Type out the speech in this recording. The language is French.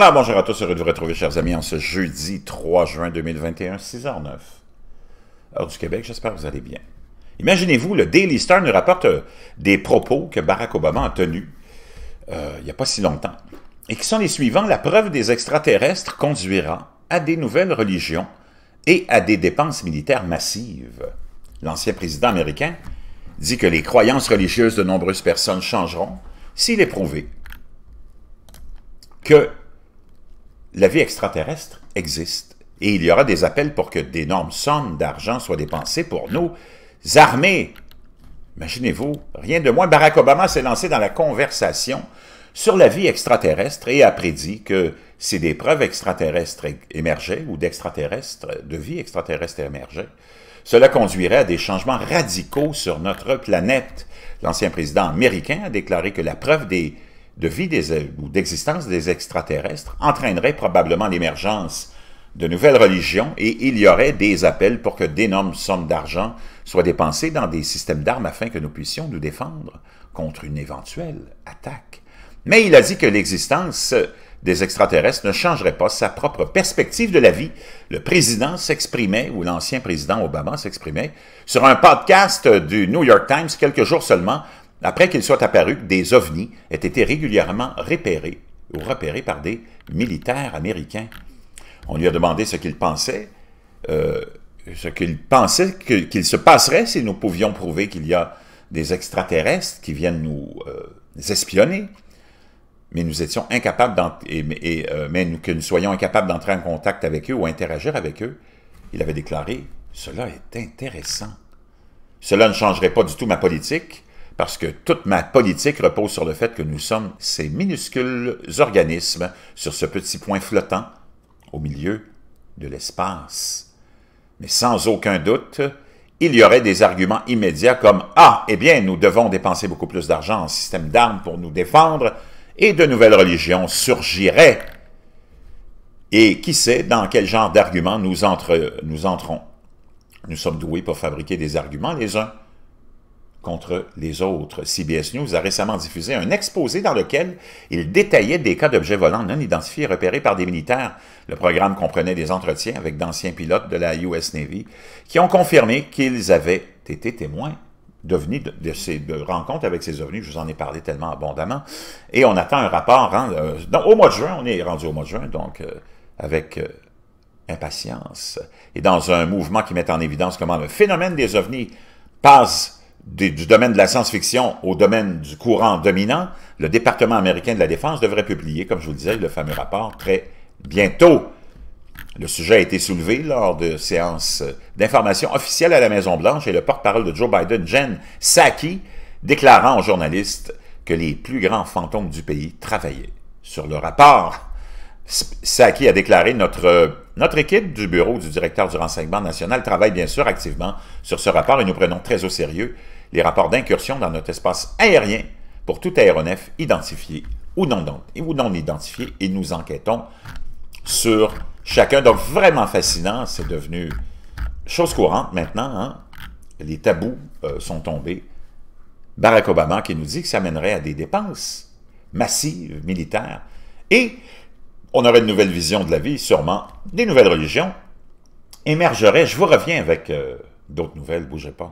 Alors bonjour à tous, heureux de vous retrouver chers amis en ce jeudi 3 juin 2021, 6h09. Heure du Québec, j'espère que vous allez bien. Imaginez-vous, le Daily Star nous rapporte euh, des propos que Barack Obama a tenus euh, il n'y a pas si longtemps, et qui sont les suivants. La preuve des extraterrestres conduira à des nouvelles religions et à des dépenses militaires massives. L'ancien président américain dit que les croyances religieuses de nombreuses personnes changeront s'il est prouvé que la vie extraterrestre existe et il y aura des appels pour que d'énormes sommes d'argent soient dépensées pour nos armées. Imaginez-vous, rien de moins, Barack Obama s'est lancé dans la conversation sur la vie extraterrestre et a prédit que si des preuves extraterrestres émergeaient ou d'extraterrestres, de vie extraterrestre émergeait, cela conduirait à des changements radicaux sur notre planète. L'ancien président américain a déclaré que la preuve des de vie des, ou d'existence des extraterrestres entraînerait probablement l'émergence de nouvelles religions et il y aurait des appels pour que d'énormes sommes d'argent soient dépensées dans des systèmes d'armes afin que nous puissions nous défendre contre une éventuelle attaque. Mais il a dit que l'existence des extraterrestres ne changerait pas sa propre perspective de la vie. Le président s'exprimait, ou l'ancien président Obama s'exprimait, sur un podcast du New York Times quelques jours seulement après qu'il soit apparu des ovnis aient été régulièrement repérés ou repérés par des militaires américains. On lui a demandé ce qu'il pensait, euh, ce qu'il pensait qu'il se passerait si nous pouvions prouver qu'il y a des extraterrestres qui viennent nous euh, espionner. Mais nous étions incapables, euh, que nous soyons incapables d'entrer en contact avec eux ou interagir avec eux. Il avait déclaré, cela est intéressant. Cela ne changerait pas du tout ma politique, parce que toute ma politique repose sur le fait que nous sommes ces minuscules organismes sur ce petit point flottant au milieu de l'espace. Mais sans aucun doute, il y aurait des arguments immédiats comme « Ah, eh bien, nous devons dépenser beaucoup plus d'argent en système d'armes pour nous défendre » et de nouvelles religions surgiraient. Et qui sait dans quel genre d'arguments nous, nous entrons. Nous sommes doués pour fabriquer des arguments les uns contre les autres. CBS News a récemment diffusé un exposé dans lequel il détaillait des cas d'objets volants non identifiés repérés par des militaires. Le programme comprenait des entretiens avec d'anciens pilotes de la US Navy qui ont confirmé qu'ils avaient été témoins de, ces rencontres avec ces ovnis, je vous en ai parlé tellement abondamment, et on attend un rapport hein, euh, au mois de juin, on est rendu au mois de juin, donc euh, avec euh, impatience, et dans un mouvement qui met en évidence comment le phénomène des ovnis passe du domaine de la science-fiction au domaine du courant dominant, le département américain de la défense devrait publier, comme je vous le disais, le fameux rapport très bientôt. Le sujet a été soulevé lors de séances d'information officielles à la Maison-Blanche et le porte-parole de Joe Biden, Jen Psaki, déclarant aux journalistes que les plus grands fantômes du pays travaillaient sur le rapport. Psaki a déclaré notre, notre équipe du bureau du directeur du renseignement national travaille bien sûr activement sur ce rapport et nous prenons très au sérieux les rapports d'incursion dans notre espace aérien pour tout aéronef identifié ou non, non identifié et nous enquêtons sur chacun. Donc, vraiment fascinant, c'est devenu chose courante maintenant. Hein. Les tabous euh, sont tombés. Barack Obama qui nous dit que ça mènerait à des dépenses massives, militaires. Et on aurait une nouvelle vision de la vie, sûrement. Des nouvelles religions émergeraient. Je vous reviens avec euh, d'autres nouvelles, bougez pas.